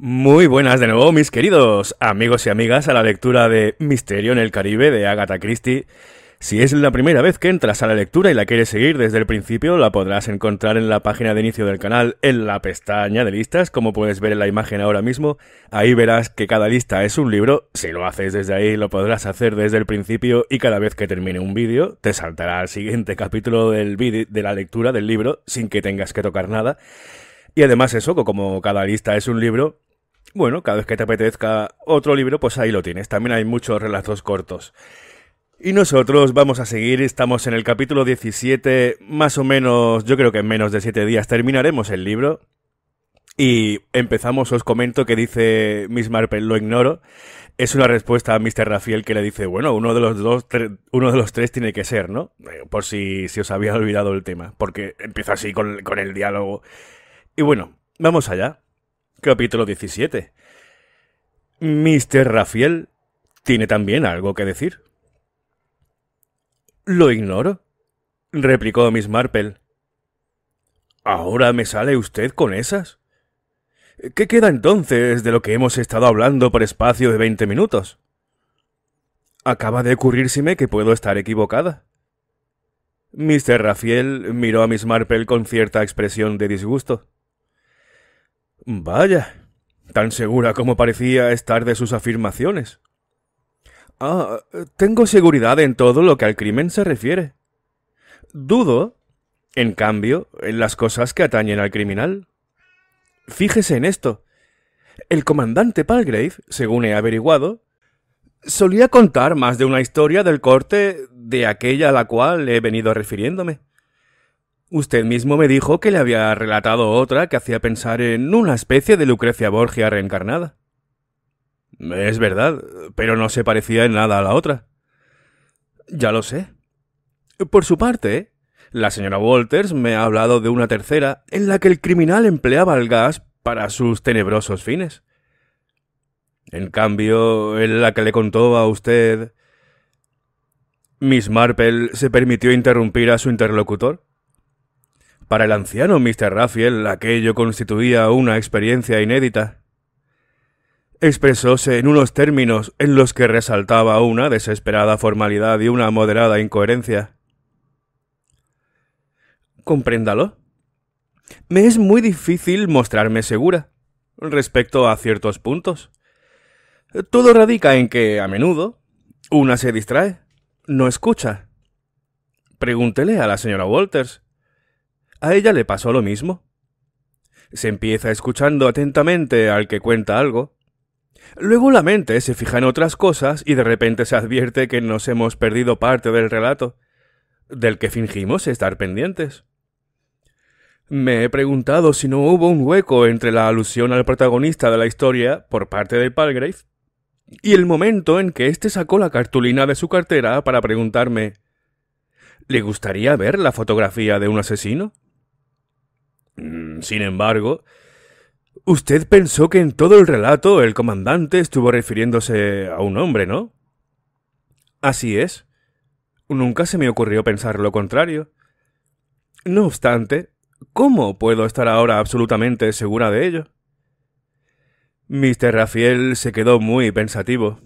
Muy buenas de nuevo, mis queridos amigos y amigas, a la lectura de Misterio en el Caribe de Agatha Christie. Si es la primera vez que entras a la lectura y la quieres seguir desde el principio, la podrás encontrar en la página de inicio del canal, en la pestaña de listas, como puedes ver en la imagen ahora mismo. Ahí verás que cada lista es un libro. Si lo haces desde ahí, lo podrás hacer desde el principio y cada vez que termine un vídeo, te saltará al siguiente capítulo del de la lectura del libro sin que tengas que tocar nada. Y además eso, como cada lista es un libro, bueno, cada vez que te apetezca otro libro, pues ahí lo tienes. También hay muchos relatos cortos. Y nosotros vamos a seguir, estamos en el capítulo 17, más o menos, yo creo que en menos de 7 días terminaremos el libro. Y empezamos, os comento que dice Miss Marple, lo ignoro. Es una respuesta a Mr. Rafael que le dice, bueno, uno de los dos, uno de los tres tiene que ser, ¿no? Eh, por si, os había olvidado el tema, porque empieza así con el diálogo. Y bueno, vamos allá. Capítulo 17. Mr. Rafael tiene también algo que decir. Lo ignoro, replicó Miss Marple. ¿Ahora me sale usted con esas? ¿Qué queda entonces de lo que hemos estado hablando por espacio de veinte minutos? Acaba de ocurrírseme que puedo estar equivocada. Mr. Rafael miró a Miss Marple con cierta expresión de disgusto. Vaya, tan segura como parecía estar de sus afirmaciones. Ah, tengo seguridad en todo lo que al crimen se refiere. Dudo, en cambio, en las cosas que atañen al criminal. Fíjese en esto. El comandante Palgrave, según he averiguado, solía contar más de una historia del corte de aquella a la cual he venido refiriéndome. Usted mismo me dijo que le había relatado otra que hacía pensar en una especie de Lucrecia Borgia reencarnada. Es verdad, pero no se parecía en nada a la otra. Ya lo sé. Por su parte, la señora Walters me ha hablado de una tercera en la que el criminal empleaba el gas para sus tenebrosos fines. En cambio, en la que le contó a usted... Miss Marple se permitió interrumpir a su interlocutor. Para el anciano Mr. Raphael, aquello constituía una experiencia inédita. Expresóse en unos términos en los que resaltaba una desesperada formalidad y una moderada incoherencia. Compréndalo. Me es muy difícil mostrarme segura respecto a ciertos puntos. Todo radica en que, a menudo, una se distrae, no escucha. Pregúntele a la señora Walters. A ella le pasó lo mismo. Se empieza escuchando atentamente al que cuenta algo. Luego la mente se fija en otras cosas y de repente se advierte que nos hemos perdido parte del relato, del que fingimos estar pendientes. Me he preguntado si no hubo un hueco entre la alusión al protagonista de la historia por parte de Palgrave y el momento en que éste sacó la cartulina de su cartera para preguntarme ¿Le gustaría ver la fotografía de un asesino? Mm, sin embargo, usted pensó que en todo el relato el comandante estuvo refiriéndose a un hombre, ¿no? Así es. Nunca se me ocurrió pensar lo contrario. No obstante, ¿cómo puedo estar ahora absolutamente segura de ello? Mr. Rafael se quedó muy pensativo.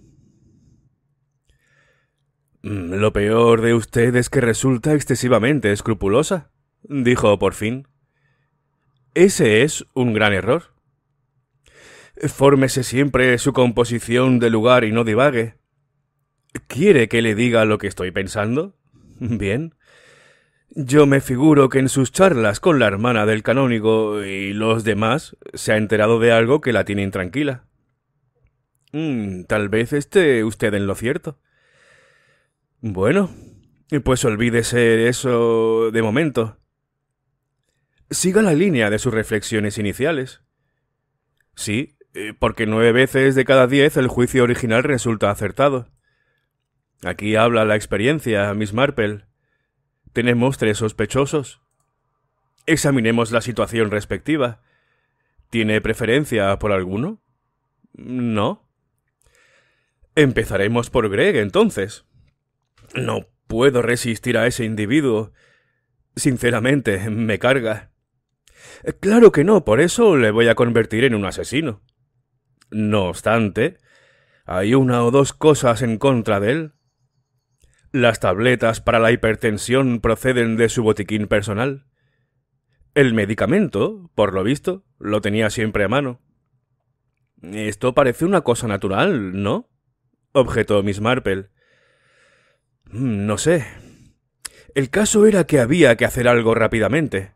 Mm, lo peor de usted es que resulta excesivamente escrupulosa, dijo por fin. Ese es un gran error. Fórmese siempre su composición de lugar y no divague. ¿Quiere que le diga lo que estoy pensando? Bien. Yo me figuro que en sus charlas con la hermana del canónigo y los demás se ha enterado de algo que la tiene intranquila. Mm, tal vez esté usted en lo cierto. Bueno, pues olvídese eso de momento siga la línea de sus reflexiones iniciales. Sí, eh, porque nueve veces de cada diez el juicio original resulta acertado. Aquí habla la experiencia, Miss Marple. Tenemos tres sospechosos. Examinemos la situación respectiva. ¿Tiene preferencia por alguno? No. Empezaremos por Greg, entonces. No puedo resistir a ese individuo. Sinceramente, me carga. Eh, claro que no, por eso le voy a convertir en un asesino. No obstante, hay una o dos cosas en contra de él. Las tabletas para la hipertensión proceden de su botiquín personal. El medicamento, por lo visto, lo tenía siempre a mano. Esto parece una cosa natural, ¿no? objetó Miss Marple. Mm, no sé. El caso era que había que hacer algo rápidamente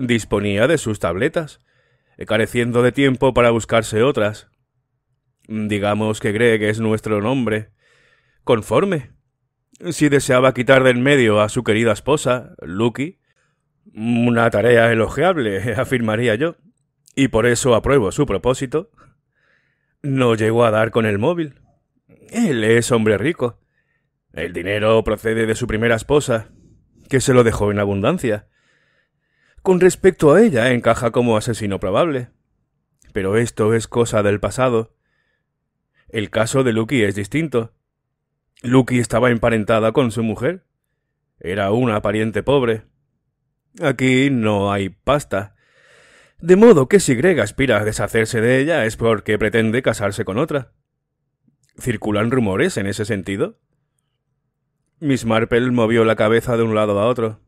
disponía de sus tabletas, careciendo de tiempo para buscarse otras. Digamos que Greg es nuestro nombre. Conforme. Si deseaba quitar de en medio a su querida esposa, Lucky, una tarea elogiable, afirmaría yo, y por eso apruebo su propósito, no llegó a dar con el móvil. Él es hombre rico. El dinero procede de su primera esposa, que se lo dejó en abundancia, con respecto a ella, encaja como asesino probable. Pero esto es cosa del pasado. El caso de Lucky es distinto. Lucky estaba emparentada con su mujer. Era una pariente pobre. Aquí no hay pasta. De modo que si Greg aspira a deshacerse de ella es porque pretende casarse con otra. ¿Circulan rumores en ese sentido? Miss Marple movió la cabeza de un lado a otro.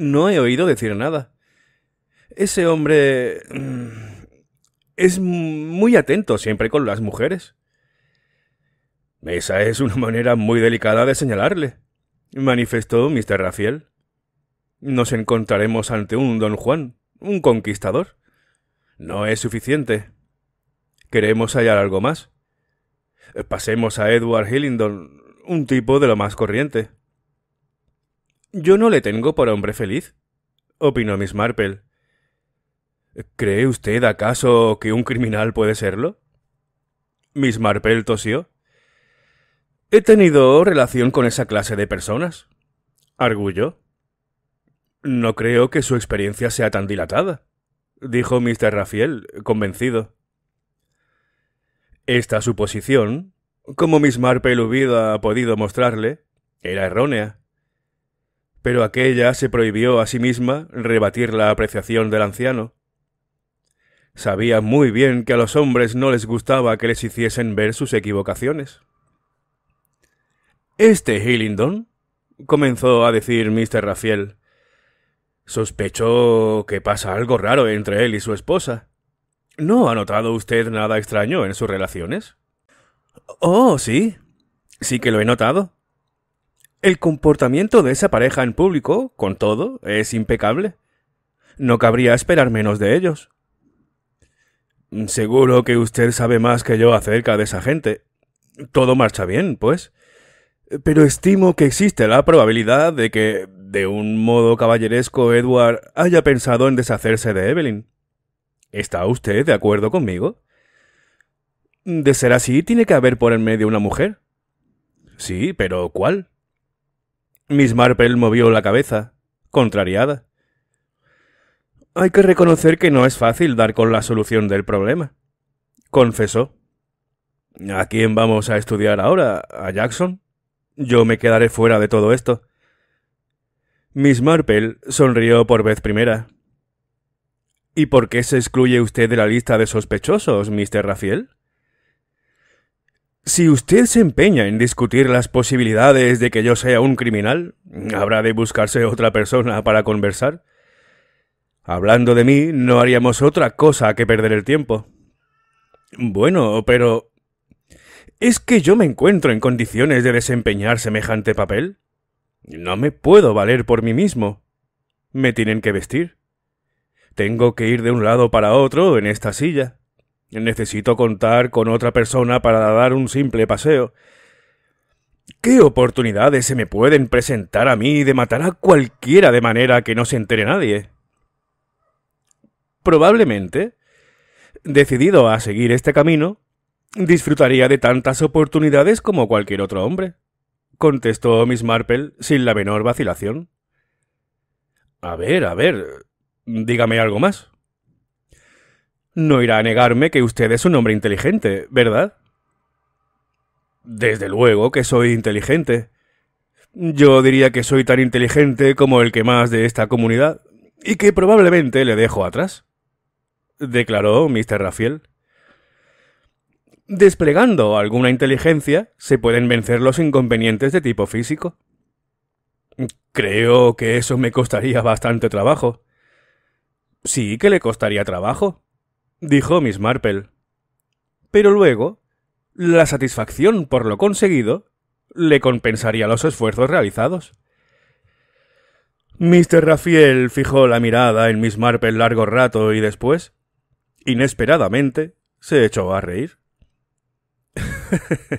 No he oído decir nada. Ese hombre... Mm, es muy atento siempre con las mujeres. Esa es una manera muy delicada de señalarle, manifestó Mr. Rafiel. Nos encontraremos ante un don Juan, un conquistador. No es suficiente. Queremos hallar algo más. Pasemos a Edward Hillingdon, un tipo de lo más corriente. Yo no le tengo por hombre feliz, opinó Miss Marple. ¿Cree usted acaso que un criminal puede serlo? Miss Marple tosió. He tenido relación con esa clase de personas, arguyó. No creo que su experiencia sea tan dilatada, dijo Mr. Rafael, convencido. Esta suposición, como Miss Marple hubiera podido mostrarle, era errónea pero aquella se prohibió a sí misma rebatir la apreciación del anciano. Sabía muy bien que a los hombres no les gustaba que les hiciesen ver sus equivocaciones. Este Hillingdon, comenzó a decir Mr. Rafiel, sospechó que pasa algo raro entre él y su esposa. ¿No ha notado usted nada extraño en sus relaciones? Oh, sí. Sí que lo he notado, el comportamiento de esa pareja en público, con todo, es impecable. No cabría esperar menos de ellos. Seguro que usted sabe más que yo acerca de esa gente. Todo marcha bien, pues. Pero estimo que existe la probabilidad de que, de un modo caballeresco, Edward haya pensado en deshacerse de Evelyn. ¿Está usted de acuerdo conmigo? De ser así, tiene que haber por en medio una mujer. Sí, pero ¿cuál? Miss Marple movió la cabeza, contrariada. Hay que reconocer que no es fácil dar con la solución del problema, confesó. ¿A quién vamos a estudiar ahora? ¿A Jackson? Yo me quedaré fuera de todo esto. Miss Marple sonrió por vez primera. ¿Y por qué se excluye usted de la lista de sospechosos, Mr. Rafiel? Si usted se empeña en discutir las posibilidades de que yo sea un criminal, ¿habrá de buscarse otra persona para conversar? Hablando de mí, no haríamos otra cosa que perder el tiempo. Bueno, pero... ¿Es que yo me encuentro en condiciones de desempeñar semejante papel? No me puedo valer por mí mismo. Me tienen que vestir. Tengo que ir de un lado para otro en esta silla. Necesito contar con otra persona para dar un simple paseo. ¿Qué oportunidades se me pueden presentar a mí de matar a cualquiera de manera que no se entere nadie? Probablemente, decidido a seguir este camino, disfrutaría de tantas oportunidades como cualquier otro hombre, contestó Miss Marple sin la menor vacilación. A ver, a ver, dígame algo más. No irá a negarme que usted es un hombre inteligente, ¿verdad? Desde luego que soy inteligente. Yo diría que soy tan inteligente como el que más de esta comunidad, y que probablemente le dejo atrás, declaró Mr. Rafael. Desplegando alguna inteligencia, se pueden vencer los inconvenientes de tipo físico. Creo que eso me costaría bastante trabajo. Sí que le costaría trabajo, dijo Miss Marple. Pero luego, la satisfacción por lo conseguido le compensaría los esfuerzos realizados. Mr. Rafael fijó la mirada en Miss Marple largo rato y después, inesperadamente, se echó a reír.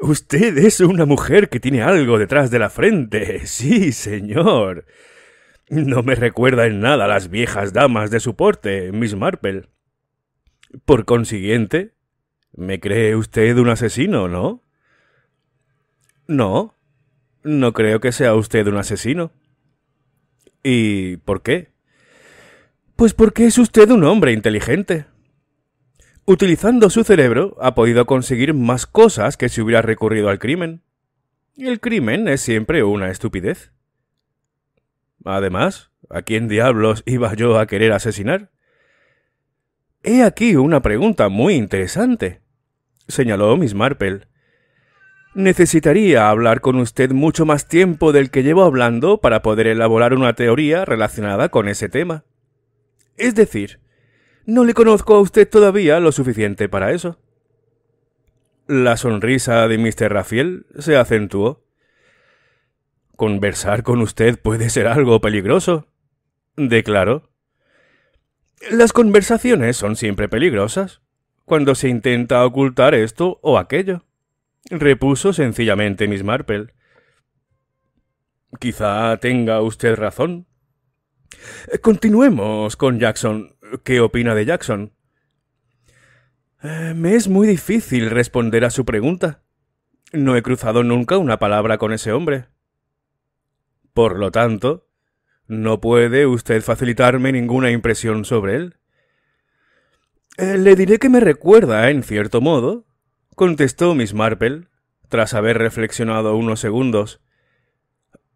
Usted es una mujer que tiene algo detrás de la frente. Sí, señor. No me recuerda en nada a las viejas damas de su porte, Miss Marple. Por consiguiente, ¿me cree usted un asesino, no? No, no creo que sea usted un asesino. ¿Y por qué? Pues porque es usted un hombre inteligente. Utilizando su cerebro, ha podido conseguir más cosas que si hubiera recurrido al crimen. El crimen es siempre una estupidez. Además, ¿a quién diablos iba yo a querer asesinar? He aquí una pregunta muy interesante, señaló Miss Marple. Necesitaría hablar con usted mucho más tiempo del que llevo hablando para poder elaborar una teoría relacionada con ese tema. Es decir, no le conozco a usted todavía lo suficiente para eso. La sonrisa de Mr. Rafiel se acentuó. Conversar con usted puede ser algo peligroso, declaró. Las conversaciones son siempre peligrosas, cuando se intenta ocultar esto o aquello, repuso sencillamente Miss Marple. Quizá tenga usted razón. Continuemos con Jackson. ¿Qué opina de Jackson? Eh, me es muy difícil responder a su pregunta. No he cruzado nunca una palabra con ese hombre. Por lo tanto, no puede usted facilitarme ninguna impresión sobre él. Eh, le diré que me recuerda, en cierto modo, contestó Miss Marple, tras haber reflexionado unos segundos,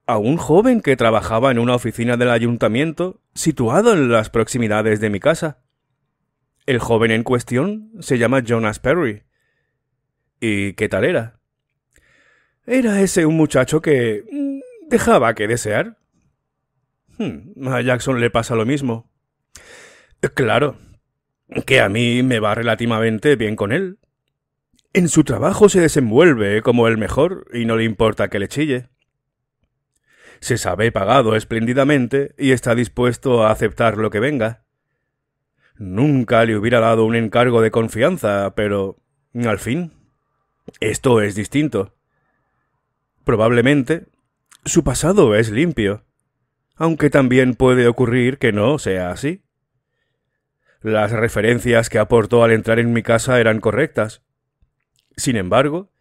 a un joven que trabajaba en una oficina del ayuntamiento situado en las proximidades de mi casa. El joven en cuestión se llama Jonas Perry. ¿Y qué tal era? Era ese un muchacho que dejaba que desear. Hmm, a Jackson le pasa lo mismo. Eh, claro, que a mí me va relativamente bien con él. En su trabajo se desenvuelve como el mejor y no le importa que le chille. Se sabe pagado espléndidamente y está dispuesto a aceptar lo que venga. Nunca le hubiera dado un encargo de confianza, pero... al fin... Esto es distinto. Probablemente su pasado es limpio, aunque también puede ocurrir que no sea así. Las referencias que aportó al entrar en mi casa eran correctas. Sin embargo,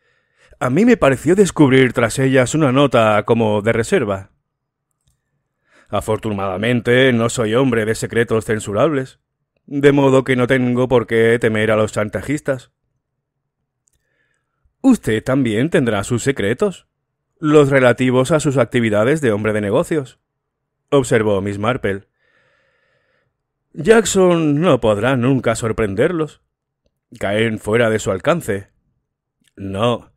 a mí me pareció descubrir tras ellas una nota como de reserva. Afortunadamente, no soy hombre de secretos censurables, de modo que no tengo por qué temer a los chantajistas. Usted también tendrá sus secretos, los relativos a sus actividades de hombre de negocios, observó Miss Marple. Jackson no podrá nunca sorprenderlos. Caen fuera de su alcance. No.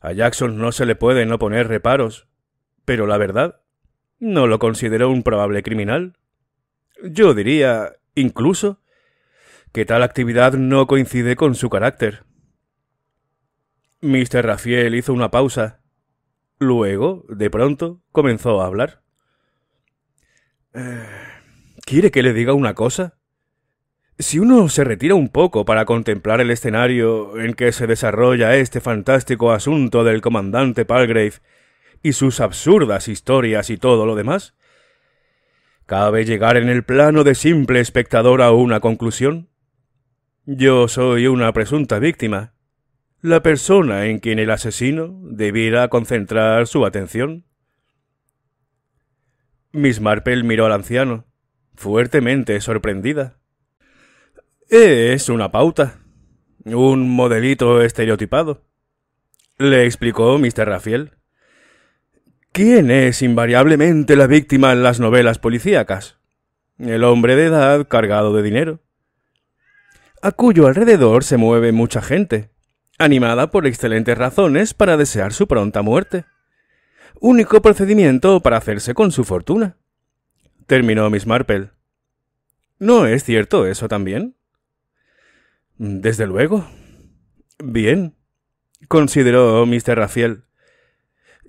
A Jackson no se le puede oponer poner reparos. Pero la verdad, no lo considero un probable criminal. Yo diría, incluso, que tal actividad no coincide con su carácter. Mr. Rafiel hizo una pausa Luego, de pronto, comenzó a hablar. Eh, ¿Quiere que le diga una cosa? Si uno se retira un poco para contemplar el escenario en que se desarrolla este fantástico asunto del comandante Palgrave y sus absurdas historias y todo lo demás, cabe llegar en el plano de simple espectador a una conclusión. Yo soy una presunta víctima, la persona en quien el asesino debiera concentrar su atención. Miss Marple miró al anciano, fuertemente sorprendida. Es una pauta, un modelito estereotipado, le explicó Mr. Rafiel. ¿Quién es invariablemente la víctima en las novelas policíacas? El hombre de edad cargado de dinero, a cuyo alrededor se mueve mucha gente, animada por excelentes razones para desear su pronta muerte. Único procedimiento para hacerse con su fortuna. Terminó Miss Marple. ¿No es cierto eso también? Desde luego. Bien, consideró Mr. Rafiel.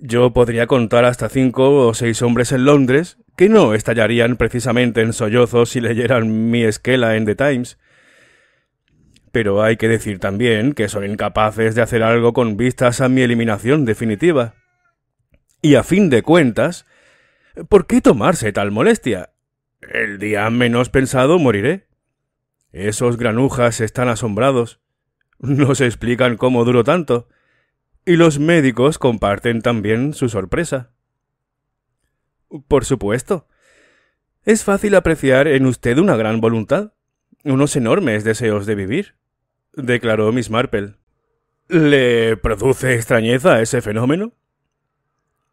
Yo podría contar hasta cinco o seis hombres en Londres que no estallarían precisamente en sollozos si leyeran mi esquela en The Times, pero hay que decir también que son incapaces de hacer algo con vistas a mi eliminación definitiva. Y a fin de cuentas, ¿por qué tomarse tal molestia? El día menos pensado moriré. Esos granujas están asombrados. No se explican cómo duró tanto. Y los médicos comparten también su sorpresa. Por supuesto. Es fácil apreciar en usted una gran voluntad, unos enormes deseos de vivir declaró Miss Marple. ¿Le produce extrañeza ese fenómeno?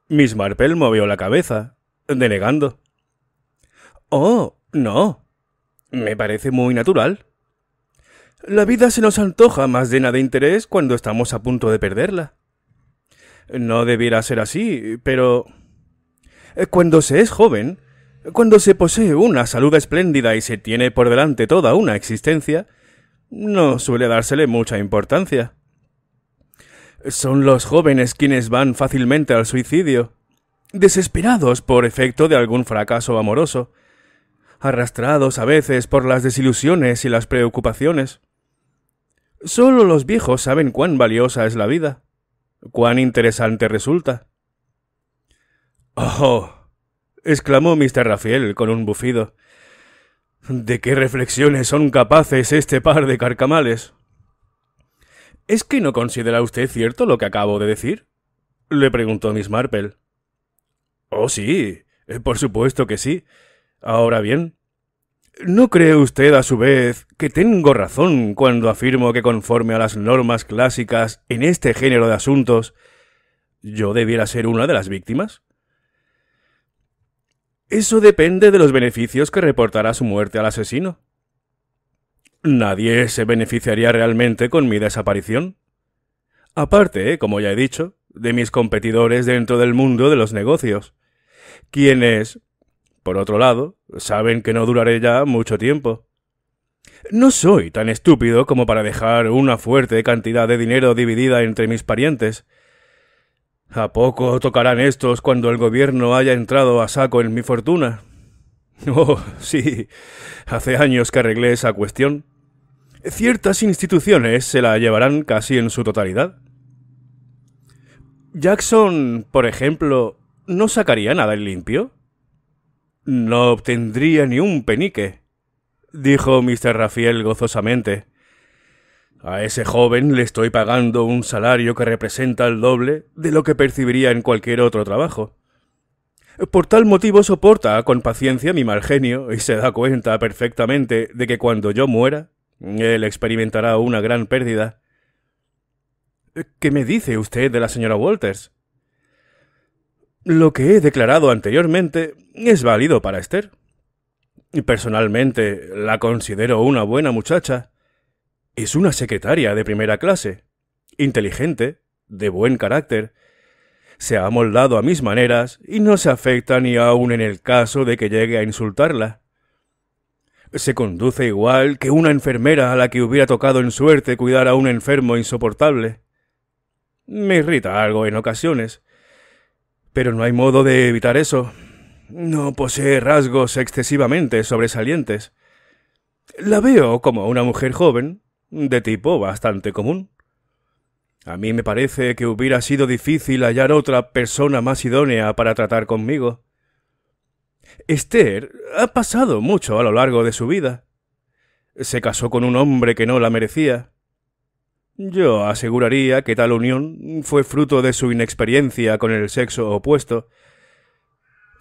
Miss Marple movió la cabeza, denegando. Oh, no. Me parece muy natural. La vida se nos antoja más llena de interés cuando estamos a punto de perderla. No debiera ser así, pero... Eh, cuando se es joven, cuando se posee una salud espléndida y se tiene por delante toda una existencia, no suele dársele mucha importancia. Son los jóvenes quienes van fácilmente al suicidio, desesperados por efecto de algún fracaso amoroso, arrastrados a veces por las desilusiones y las preocupaciones. Solo los viejos saben cuán valiosa es la vida, cuán interesante resulta. ¡Oh! exclamó Mr. Rafael con un bufido de qué reflexiones son capaces este par de carcamales. ¿Es que no considera usted cierto lo que acabo de decir? le preguntó Miss Marple. Oh, sí, eh, por supuesto que sí. Ahora bien, ¿no cree usted a su vez que tengo razón cuando afirmo que conforme a las normas clásicas en este género de asuntos, yo debiera ser una de las víctimas? Eso depende de los beneficios que reportará su muerte al asesino. Nadie se beneficiaría realmente con mi desaparición. Aparte, como ya he dicho, de mis competidores dentro del mundo de los negocios, quienes, por otro lado, saben que no duraré ya mucho tiempo. No soy tan estúpido como para dejar una fuerte cantidad de dinero dividida entre mis parientes, ¿A poco tocarán estos cuando el gobierno haya entrado a saco en mi fortuna? Oh, sí. Hace años que arreglé esa cuestión. Ciertas instituciones se la llevarán casi en su totalidad. Jackson, por ejemplo, no sacaría nada en limpio. No obtendría ni un penique, dijo Mr. Rafael gozosamente. A ese joven le estoy pagando un salario que representa el doble de lo que percibiría en cualquier otro trabajo. Por tal motivo soporta con paciencia mi mal genio y se da cuenta perfectamente de que cuando yo muera, él experimentará una gran pérdida. ¿Qué me dice usted de la señora Walters? Lo que he declarado anteriormente es válido para Esther. Personalmente la considero una buena muchacha, es una secretaria de primera clase, inteligente, de buen carácter, se ha amoldado a mis maneras y no se afecta ni aun en el caso de que llegue a insultarla. Se conduce igual que una enfermera a la que hubiera tocado en suerte cuidar a un enfermo insoportable. Me irrita algo en ocasiones, pero no hay modo de evitar eso. No posee rasgos excesivamente sobresalientes. La veo como una mujer joven, de tipo bastante común. A mí me parece que hubiera sido difícil hallar otra persona más idónea para tratar conmigo. Esther ha pasado mucho a lo largo de su vida. Se casó con un hombre que no la merecía. Yo aseguraría que tal unión fue fruto de su inexperiencia con el sexo opuesto.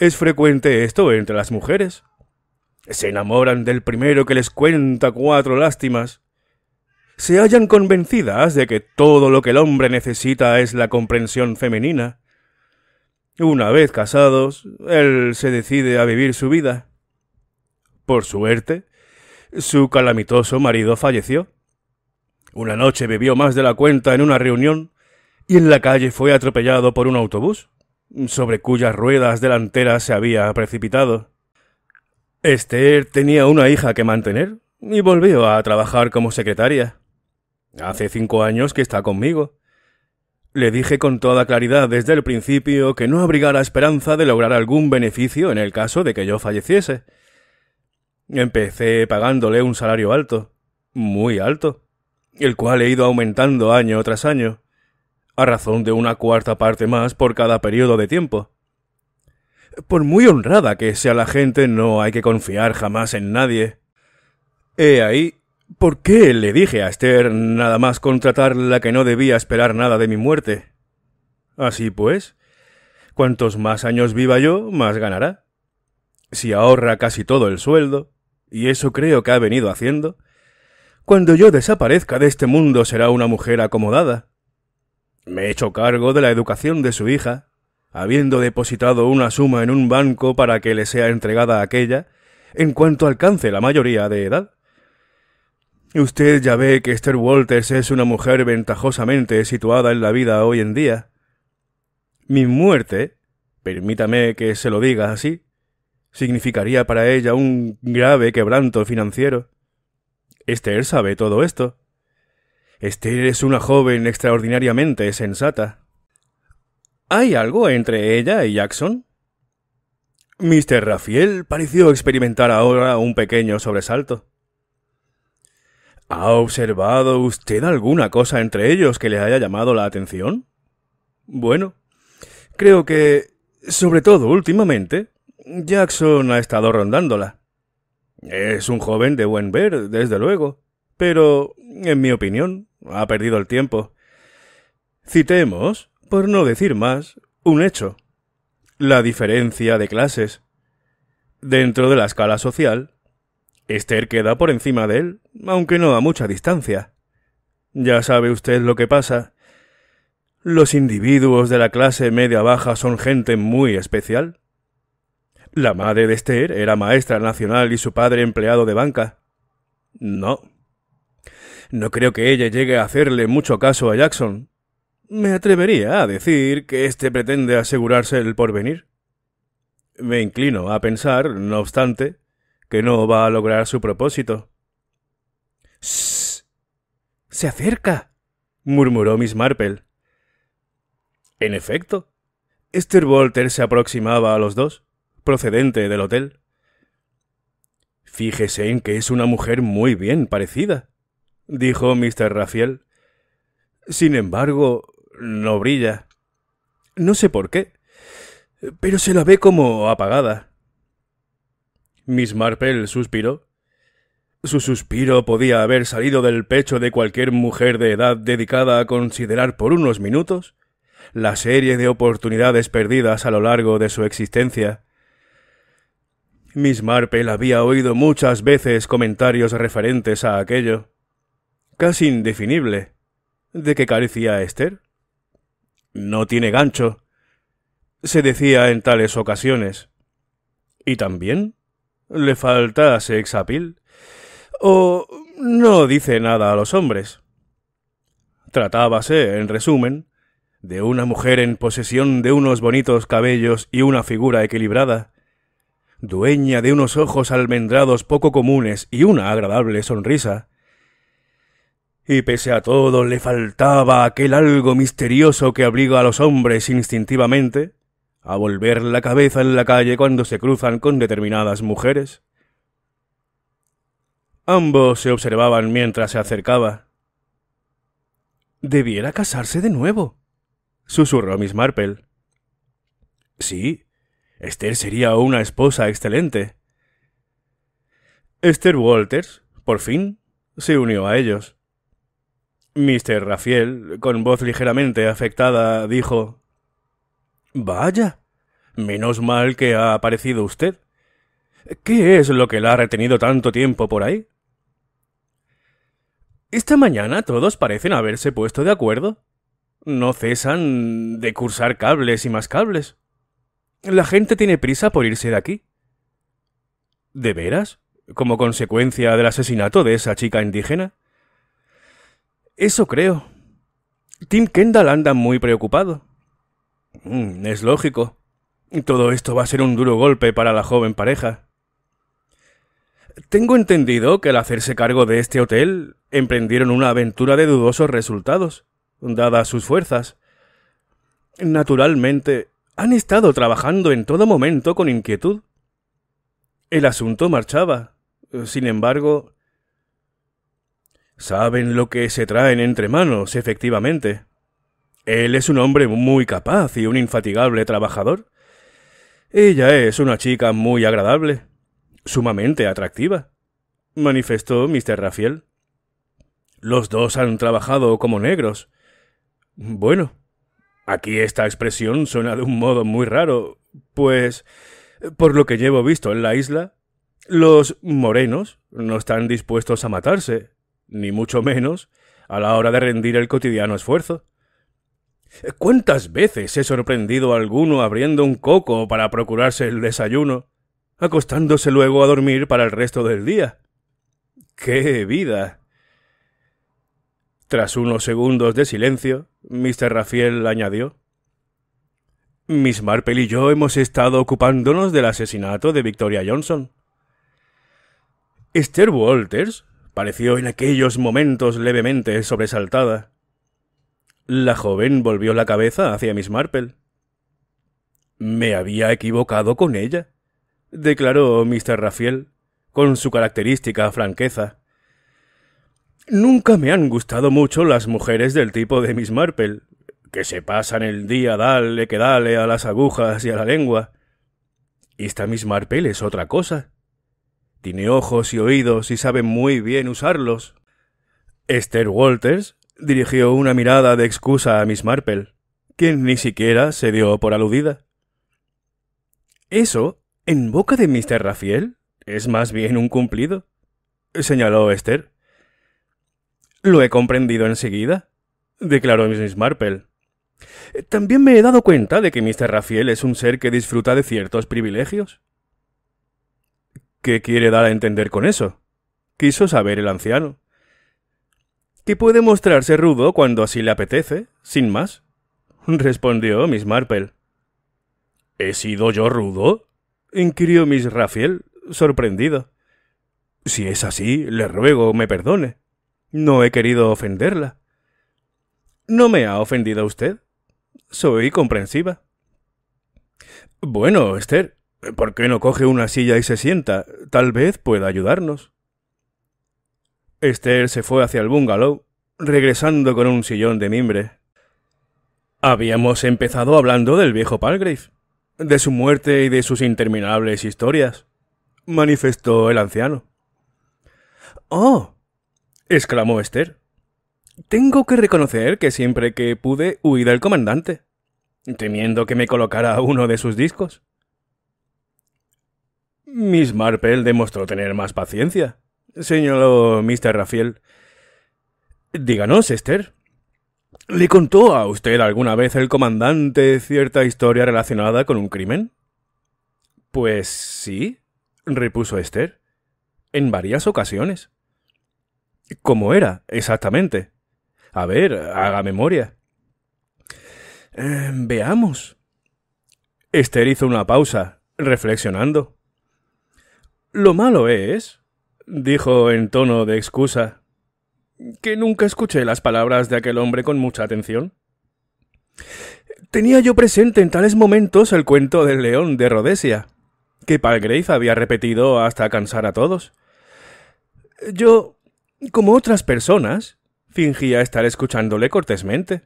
Es frecuente esto entre las mujeres. Se enamoran del primero que les cuenta cuatro lástimas, se hallan convencidas de que todo lo que el hombre necesita es la comprensión femenina. Una vez casados, él se decide a vivir su vida. Por suerte, su calamitoso marido falleció. Una noche bebió más de la cuenta en una reunión y en la calle fue atropellado por un autobús, sobre cuyas ruedas delanteras se había precipitado. Esther tenía una hija que mantener y volvió a trabajar como secretaria. Hace cinco años que está conmigo. Le dije con toda claridad desde el principio que no abrigara esperanza de lograr algún beneficio en el caso de que yo falleciese. Empecé pagándole un salario alto, muy alto, el cual he ido aumentando año tras año, a razón de una cuarta parte más por cada periodo de tiempo. Por muy honrada que sea la gente, no hay que confiar jamás en nadie. He ahí ¿Por qué le dije a Esther nada más la que no debía esperar nada de mi muerte? Así pues, cuantos más años viva yo, más ganará. Si ahorra casi todo el sueldo, y eso creo que ha venido haciendo, cuando yo desaparezca de este mundo será una mujer acomodada. Me he hecho cargo de la educación de su hija, habiendo depositado una suma en un banco para que le sea entregada aquella en cuanto alcance la mayoría de edad. Usted ya ve que Esther Walters es una mujer ventajosamente situada en la vida hoy en día. Mi muerte, permítame que se lo diga así, significaría para ella un grave quebranto financiero. Esther sabe todo esto. Esther es una joven extraordinariamente sensata. ¿Hay algo entre ella y Jackson? Mr. Rafael pareció experimentar ahora un pequeño sobresalto. ¿Ha observado usted alguna cosa entre ellos que le haya llamado la atención? Bueno, creo que, sobre todo últimamente, Jackson ha estado rondándola. Es un joven de buen ver, desde luego, pero, en mi opinión, ha perdido el tiempo. Citemos, por no decir más, un hecho. La diferencia de clases. Dentro de la escala social, Esther queda por encima de él, aunque no a mucha distancia. Ya sabe usted lo que pasa. Los individuos de la clase media baja son gente muy especial. La madre de Esther era maestra nacional y su padre empleado de banca. No. No creo que ella llegue a hacerle mucho caso a Jackson. Me atrevería a decir que éste pretende asegurarse el porvenir. Me inclino a pensar, no obstante, que no va a lograr su propósito. ¡Shh! ¡Se acerca! murmuró Miss Marple. En efecto, Esther Walter se aproximaba a los dos, procedente del hotel. Fíjese en que es una mujer muy bien parecida, dijo Mr. Rafiel. Sin embargo, no brilla. No sé por qué, pero se la ve como apagada. Miss Marple suspiró. Su suspiro podía haber salido del pecho de cualquier mujer de edad dedicada a considerar por unos minutos la serie de oportunidades perdidas a lo largo de su existencia. Miss Marple había oído muchas veces comentarios referentes a aquello. Casi indefinible. ¿De qué carecía Esther? No tiene gancho, se decía en tales ocasiones. Y también ¿Le falta sexapil? ¿O no dice nada a los hombres? Tratábase, en resumen, de una mujer en posesión de unos bonitos cabellos y una figura equilibrada, dueña de unos ojos almendrados poco comunes y una agradable sonrisa. Y pese a todo le faltaba aquel algo misterioso que abriga a los hombres instintivamente a volver la cabeza en la calle cuando se cruzan con determinadas mujeres? Ambos se observaban mientras se acercaba. Debiera casarse de nuevo, susurró Miss Marple. Sí, Esther sería una esposa excelente. Esther Walters, por fin, se unió a ellos. Mr. Rafiel, con voz ligeramente afectada, dijo Vaya. Menos mal que ha aparecido usted. ¿Qué es lo que la ha retenido tanto tiempo por ahí? Esta mañana todos parecen haberse puesto de acuerdo. No cesan de cursar cables y más cables. La gente tiene prisa por irse de aquí. ¿De veras? ¿Como consecuencia del asesinato de esa chica indígena? Eso creo. Tim Kendall anda muy preocupado. Mm, es lógico. Todo esto va a ser un duro golpe para la joven pareja. Tengo entendido que al hacerse cargo de este hotel, emprendieron una aventura de dudosos resultados, dadas sus fuerzas. Naturalmente, han estado trabajando en todo momento con inquietud. El asunto marchaba. Sin embargo... Saben lo que se traen entre manos, efectivamente. Él es un hombre muy capaz y un infatigable trabajador. Ella es una chica muy agradable, sumamente atractiva, manifestó Mr. Rafiel. Los dos han trabajado como negros. Bueno, aquí esta expresión suena de un modo muy raro, pues, por lo que llevo visto en la isla, los morenos no están dispuestos a matarse, ni mucho menos a la hora de rendir el cotidiano esfuerzo. ¿Cuántas veces he sorprendido a alguno abriendo un coco para procurarse el desayuno, acostándose luego a dormir para el resto del día? ¡Qué vida! Tras unos segundos de silencio, Mr. Rafiel añadió Miss Marple y yo hemos estado ocupándonos del asesinato de Victoria Johnson. Esther Walters pareció en aquellos momentos levemente sobresaltada. La joven volvió la cabeza hacia Miss Marple. Me había equivocado con ella, declaró Mr. Rafiel, con su característica franqueza. Nunca me han gustado mucho las mujeres del tipo de Miss Marple, que se pasan el día dale que dale a las agujas y a la lengua. Esta Miss Marple es otra cosa. Tiene ojos y oídos y sabe muy bien usarlos. Esther Walters Dirigió una mirada de excusa a Miss Marple, quien ni siquiera se dio por aludida. Eso, en boca de Mr. Rafael es más bien un cumplido, señaló Esther. Lo he comprendido enseguida, declaró Miss Marple. También me he dado cuenta de que Mr. Rafael es un ser que disfruta de ciertos privilegios. ¿Qué quiere dar a entender con eso? quiso saber el anciano que puede mostrarse rudo cuando así le apetece, sin más, respondió Miss Marple. ¿He sido yo rudo? inquirió Miss Rafael, sorprendido. Si es así, le ruego me perdone. No he querido ofenderla. No me ha ofendido usted. Soy comprensiva. Bueno, Esther, ¿por qué no coge una silla y se sienta? Tal vez pueda ayudarnos. Esther se fue hacia el bungalow, regresando con un sillón de mimbre. Habíamos empezado hablando del viejo Palgrave, de su muerte y de sus interminables historias, manifestó el anciano. ¡Oh! exclamó Esther. Tengo que reconocer que siempre que pude huí del comandante, temiendo que me colocara uno de sus discos. Miss Marple demostró tener más paciencia, —Señor Mr. Rafael. Díganos, Esther. ¿Le contó a usted alguna vez el comandante cierta historia relacionada con un crimen? Pues sí, repuso Esther. En varias ocasiones. ¿Cómo era, exactamente? A ver, haga memoria. Eh, veamos. Esther hizo una pausa, reflexionando. Lo malo es, dijo en tono de excusa, que nunca escuché las palabras de aquel hombre con mucha atención. Tenía yo presente en tales momentos el cuento del león de Rodesia, que Palgrave había repetido hasta cansar a todos. Yo, como otras personas, fingía estar escuchándole cortésmente,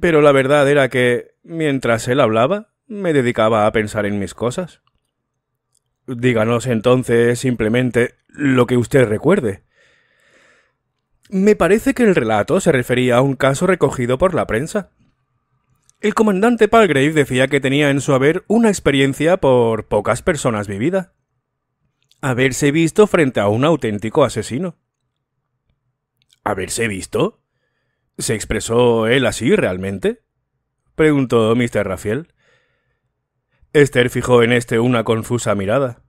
pero la verdad era que, mientras él hablaba, me dedicaba a pensar en mis cosas. Díganos entonces simplemente lo que usted recuerde. Me parece que el relato se refería a un caso recogido por la prensa. El comandante Palgrave decía que tenía en su haber una experiencia por pocas personas vivida. Haberse visto frente a un auténtico asesino. ¿Haberse visto? ¿Se expresó él así realmente? preguntó Mr. Rafael. Esther fijó en este una confusa mirada.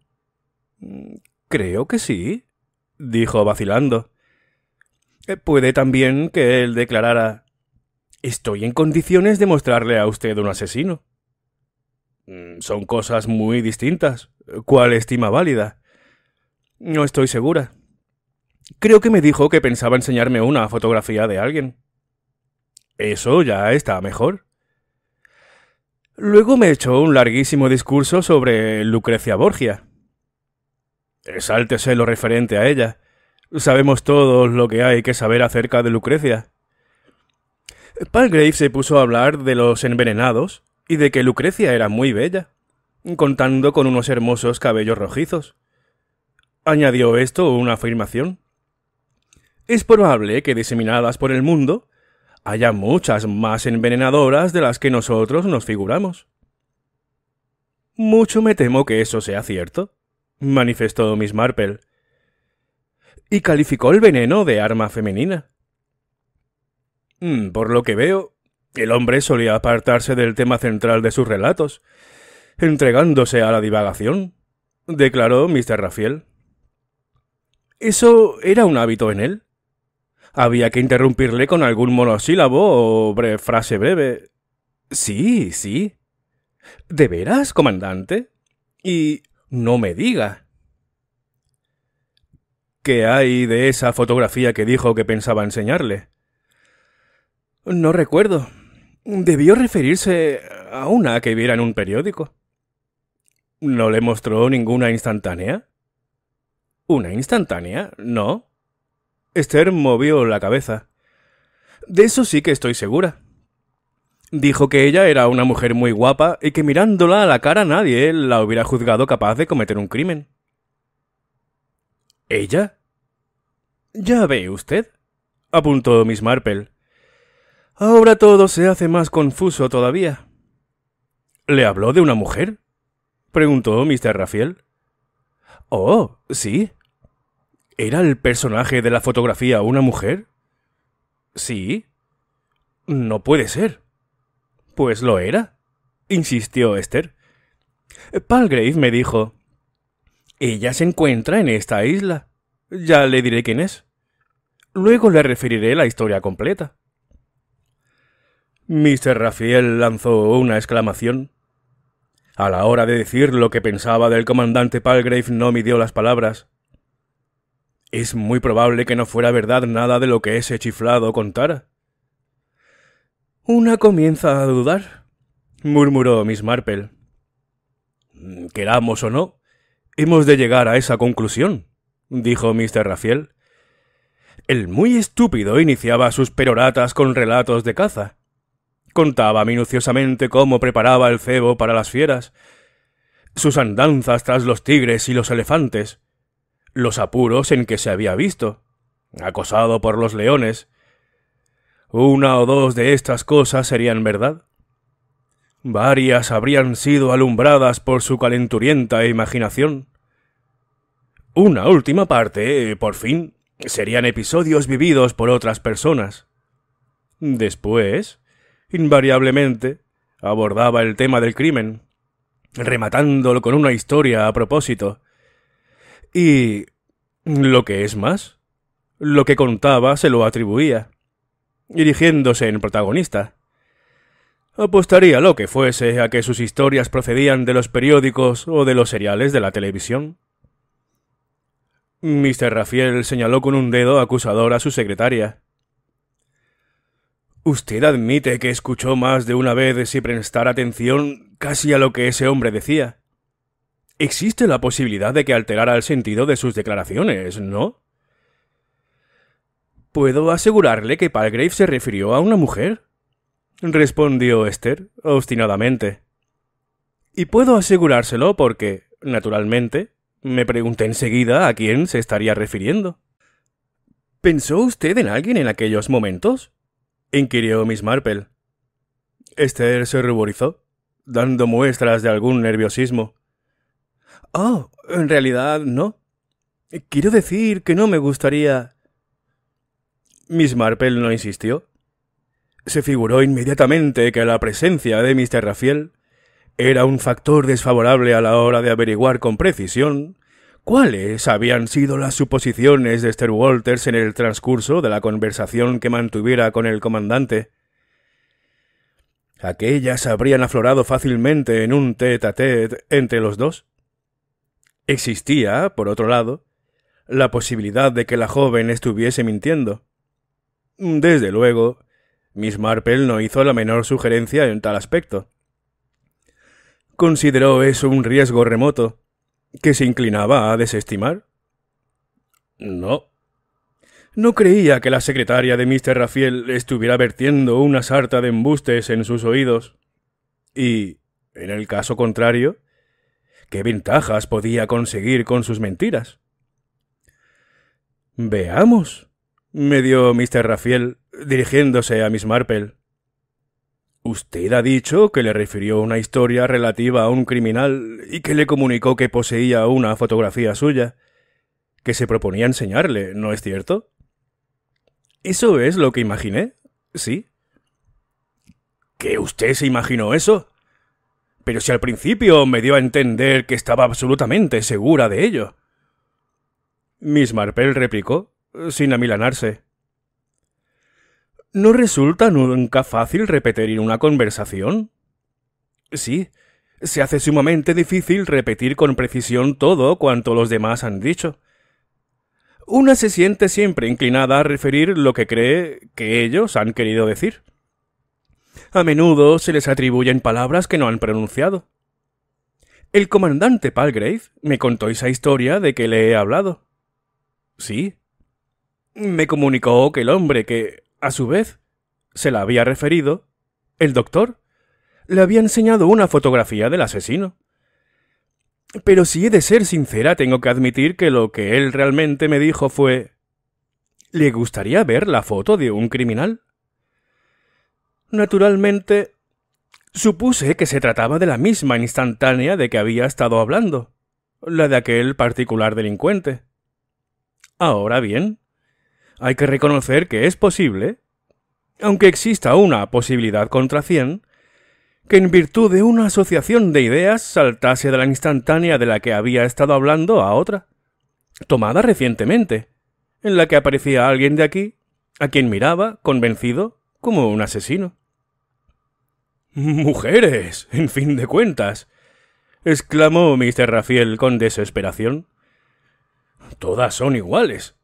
Creo que sí, dijo vacilando. Eh, puede también que él declarara Estoy en condiciones de mostrarle a usted un asesino. Mm, son cosas muy distintas. ¿Cuál estima válida? No estoy segura. Creo que me dijo que pensaba enseñarme una fotografía de alguien. Eso ya está mejor. Luego me echó un larguísimo discurso sobre Lucrecia Borgia. —Exáltese lo referente a ella. Sabemos todos lo que hay que saber acerca de Lucrecia. Palgrave se puso a hablar de los envenenados y de que Lucrecia era muy bella, contando con unos hermosos cabellos rojizos. Añadió esto una afirmación. Es probable que diseminadas por el mundo haya muchas más envenenadoras de las que nosotros nos figuramos. Mucho me temo que eso sea cierto, manifestó Miss Marple. Y calificó el veneno de arma femenina. Mm, por lo que veo, el hombre solía apartarse del tema central de sus relatos, entregándose a la divagación, declaró Mr. Rafiel. ¿Eso era un hábito en él? Había que interrumpirle con algún monosílabo o frase breve. Sí, sí. ¿De veras, comandante? Y no me diga. ¿Qué hay de esa fotografía que dijo que pensaba enseñarle? No recuerdo. Debió referirse a una que viera en un periódico. ¿No le mostró ninguna instantánea? ¿Una instantánea? No. Esther movió la cabeza. De eso sí que estoy segura. Dijo que ella era una mujer muy guapa y que mirándola a la cara nadie la hubiera juzgado capaz de cometer un crimen. ¿Ella? Ya ve usted, apuntó Miss Marple. Ahora todo se hace más confuso todavía. ¿Le habló de una mujer? preguntó Mr. Rafael. Oh, sí, ¿Era el personaje de la fotografía una mujer? Sí. No puede ser. Pues lo era, insistió Esther. Palgrave me dijo. Ella se encuentra en esta isla. Ya le diré quién es. Luego le referiré la historia completa. Mr. Rafael lanzó una exclamación. A la hora de decir lo que pensaba del comandante Palgrave no midió las palabras. Es muy probable que no fuera verdad nada de lo que ese chiflado contara. Una comienza a dudar, murmuró Miss Marple. Queramos o no, hemos de llegar a esa conclusión, dijo Mr. Rafiel. El muy estúpido iniciaba sus peroratas con relatos de caza. Contaba minuciosamente cómo preparaba el cebo para las fieras, sus andanzas tras los tigres y los elefantes, los apuros en que se había visto, acosado por los leones. Una o dos de estas cosas serían verdad. Varias habrían sido alumbradas por su calenturienta imaginación. Una última parte, por fin, serían episodios vividos por otras personas. Después, invariablemente, abordaba el tema del crimen, rematándolo con una historia a propósito, y... lo que es más, lo que contaba se lo atribuía, dirigiéndose en protagonista. Apostaría lo que fuese a que sus historias procedían de los periódicos o de los seriales de la televisión. Mr. Rafael señaló con un dedo acusador a su secretaria. Usted admite que escuchó más de una vez sin prestar atención casi a lo que ese hombre decía existe la posibilidad de que alterara el sentido de sus declaraciones, ¿no? Puedo asegurarle que Palgrave se refirió a una mujer, respondió Esther obstinadamente. Y puedo asegurárselo porque, naturalmente, me pregunté enseguida a quién se estaría refiriendo. ¿Pensó usted en alguien en aquellos momentos? inquirió Miss Marple. Esther se ruborizó, dando muestras de algún nerviosismo. Oh, en realidad no. Quiero decir que no me gustaría. Miss Marple no insistió. Se figuró inmediatamente que la presencia de Mr. Rafiel era un factor desfavorable a la hora de averiguar con precisión cuáles habían sido las suposiciones de Esther Walters en el transcurso de la conversación que mantuviera con el comandante. Aquellas habrían aflorado fácilmente en un tete a tete entre los dos. Existía, por otro lado, la posibilidad de que la joven estuviese mintiendo. Desde luego, Miss Marple no hizo la menor sugerencia en tal aspecto. Consideró eso un riesgo remoto, que se inclinaba a desestimar. No. No creía que la secretaria de Mr. Rafael estuviera vertiendo una sarta de embustes en sus oídos. Y, en el caso contrario, ¿Qué ventajas podía conseguir con sus mentiras? Veamos, me dio Mr. rafael dirigiéndose a Miss Marple. Usted ha dicho que le refirió una historia relativa a un criminal y que le comunicó que poseía una fotografía suya, que se proponía enseñarle, ¿no es cierto? Eso es lo que imaginé, sí. ¿Que usted se imaginó eso? pero si al principio me dio a entender que estaba absolutamente segura de ello. Miss Marple replicó, sin amilanarse. ¿No resulta nunca fácil repetir una conversación? Sí, se hace sumamente difícil repetir con precisión todo cuanto los demás han dicho. Una se siente siempre inclinada a referir lo que cree que ellos han querido decir. A menudo se les atribuyen palabras que no han pronunciado. El comandante Palgrave me contó esa historia de que le he hablado. Sí. Me comunicó que el hombre que, a su vez, se la había referido, el doctor, le había enseñado una fotografía del asesino. Pero si he de ser sincera, tengo que admitir que lo que él realmente me dijo fue... ¿Le gustaría ver la foto de un criminal? Naturalmente, supuse que se trataba de la misma instantánea de que había estado hablando, la de aquel particular delincuente. Ahora bien, hay que reconocer que es posible, aunque exista una posibilidad contra cien, que en virtud de una asociación de ideas saltase de la instantánea de la que había estado hablando a otra, tomada recientemente, en la que aparecía alguien de aquí, a quien miraba, convencido, como un asesino. Mujeres, en fin de cuentas, exclamó Mr. Rafiel con desesperación. Todas son iguales.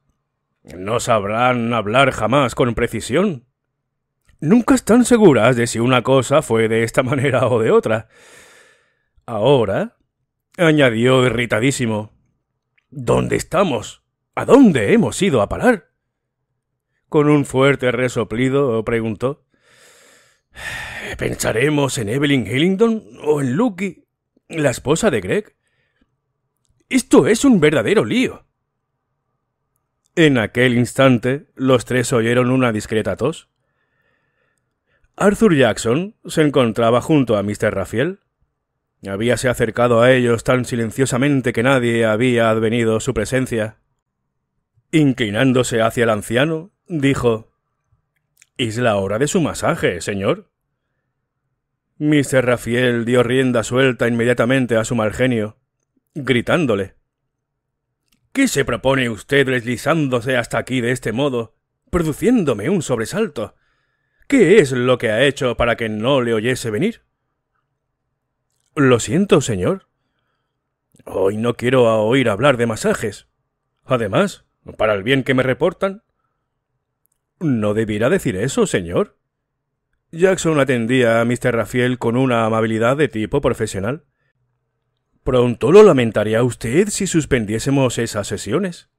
No sabrán hablar jamás con precisión. Nunca están seguras de si una cosa fue de esta manera o de otra. Ahora, añadió irritadísimo, ¿dónde estamos? ¿A dónde hemos ido a parar? con un fuerte resoplido, preguntó. ¿Pensaremos en Evelyn Hillingdon o en Lucky, la esposa de Greg? Esto es un verdadero lío. En aquel instante, los tres oyeron una discreta tos. Arthur Jackson se encontraba junto a Mr. Rafael. Habíase acercado a ellos tan silenciosamente que nadie había advenido su presencia. Inclinándose hacia el anciano, dijo, Es la hora de su masaje, señor. Mr. Rafael dio rienda suelta inmediatamente a su mal genio, gritándole. ¿Qué se propone usted deslizándose hasta aquí de este modo, produciéndome un sobresalto? ¿Qué es lo que ha hecho para que no le oyese venir? Lo siento, señor. Hoy no quiero oír hablar de masajes. Además, para el bien que me reportan, no debiera decir eso, señor. Jackson atendía a Mr. Rafael con una amabilidad de tipo profesional. Pronto lo lamentaría usted si suspendiésemos esas sesiones.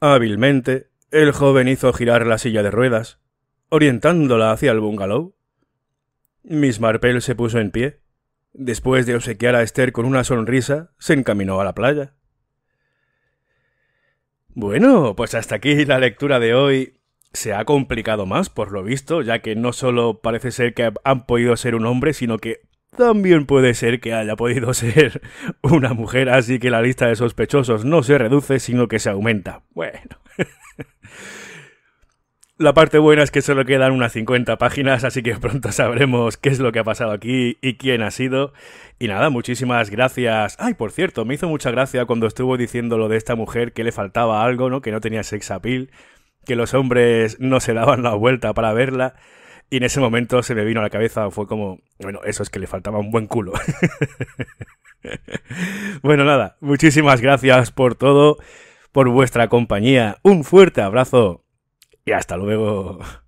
Hábilmente, el joven hizo girar la silla de ruedas, orientándola hacia el bungalow. Miss Marple se puso en pie. Después de obsequiar a Esther con una sonrisa, se encaminó a la playa. Bueno, pues hasta aquí la lectura de hoy. Se ha complicado más, por lo visto, ya que no solo parece ser que han podido ser un hombre, sino que también puede ser que haya podido ser una mujer, así que la lista de sospechosos no se reduce, sino que se aumenta. Bueno. La parte buena es que solo quedan unas 50 páginas, así que pronto sabremos qué es lo que ha pasado aquí y quién ha sido. Y nada, muchísimas gracias. Ay, por cierto, me hizo mucha gracia cuando estuvo diciendo lo de esta mujer que le faltaba algo, ¿no? Que no tenía sex appeal, que los hombres no se daban la vuelta para verla. Y en ese momento se me vino a la cabeza, fue como, bueno, eso es que le faltaba un buen culo. bueno, nada, muchísimas gracias por todo, por vuestra compañía. Un fuerte abrazo y hasta luego.